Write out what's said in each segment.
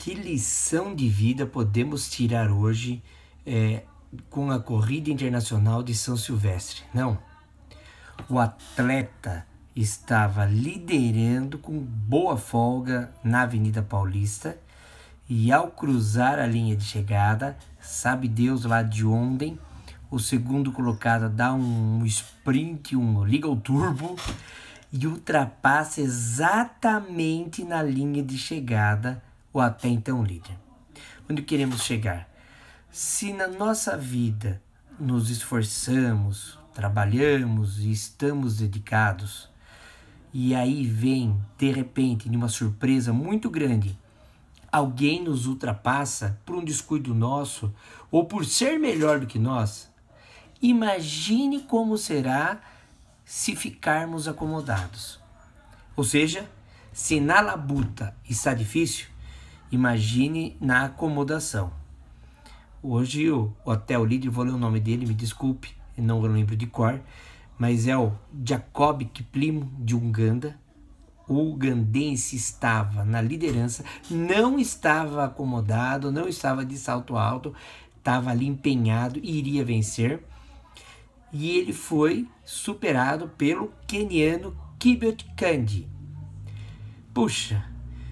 que lição de vida podemos tirar hoje é, com a corrida internacional de São Silvestre? Não. O atleta estava liderando com boa folga na Avenida Paulista e ao cruzar a linha de chegada, sabe Deus lá de ontem, o segundo colocado dá um sprint, um liga o turbo e ultrapassa exatamente na linha de chegada ou até então líder. Onde queremos chegar? Se na nossa vida nos esforçamos, trabalhamos e estamos dedicados, e aí vem, de repente, de uma surpresa muito grande, alguém nos ultrapassa por um descuido nosso ou por ser melhor do que nós, imagine como será se ficarmos acomodados. Ou seja, se na labuta está difícil, Imagine na acomodação. Hoje o hotel líder, vou ler o nome dele, me desculpe, não lembro de cor, mas é o Jacob Kiplimo de Uganda. O ugandense estava na liderança, não estava acomodado, não estava de salto alto, estava ali empenhado e iria vencer. E ele foi superado pelo queniano Kibet Kandi. Puxa,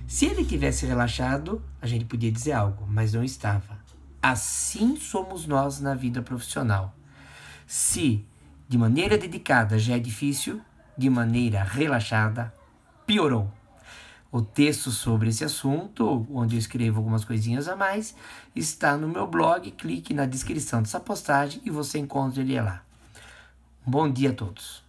se ele tivesse relaxado, a gente podia dizer algo, mas não estava. Assim somos nós na vida profissional. Se de maneira dedicada já é difícil, de maneira relaxada, piorou. O texto sobre esse assunto, onde eu escrevo algumas coisinhas a mais, está no meu blog. Clique na descrição dessa postagem e você encontra ele lá. Bom dia a todos.